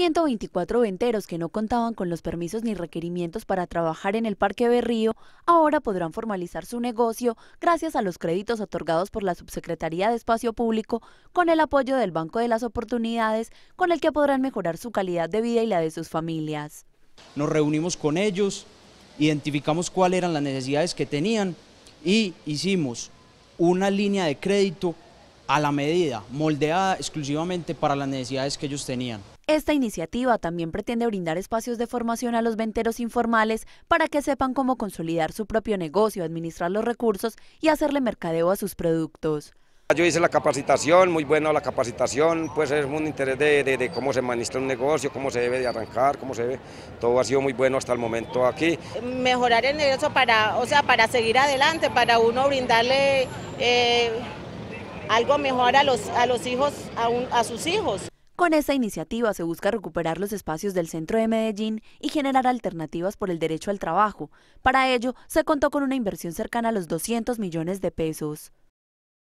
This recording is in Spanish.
124 venteros que no contaban con los permisos ni requerimientos para trabajar en el Parque Berrío ahora podrán formalizar su negocio gracias a los créditos otorgados por la Subsecretaría de Espacio Público con el apoyo del Banco de las Oportunidades con el que podrán mejorar su calidad de vida y la de sus familias. Nos reunimos con ellos, identificamos cuáles eran las necesidades que tenían y hicimos una línea de crédito a la medida, moldeada exclusivamente para las necesidades que ellos tenían. Esta iniciativa también pretende brindar espacios de formación a los venteros informales para que sepan cómo consolidar su propio negocio, administrar los recursos y hacerle mercadeo a sus productos. Yo hice la capacitación, muy buena la capacitación, pues es un interés de, cómo se maneja un negocio, cómo se debe de arrancar, cómo se debe, todo ha sido muy bueno hasta el momento aquí. Mejorar el negocio para, o sea, para seguir adelante, para uno brindarle... Eh, algo mejor a los, hijos, a, a sus hijos. Con esta iniciativa se busca recuperar los espacios del centro de Medellín y generar alternativas por el derecho al trabajo. Para ello, se contó con una inversión cercana a los 200 millones de pesos.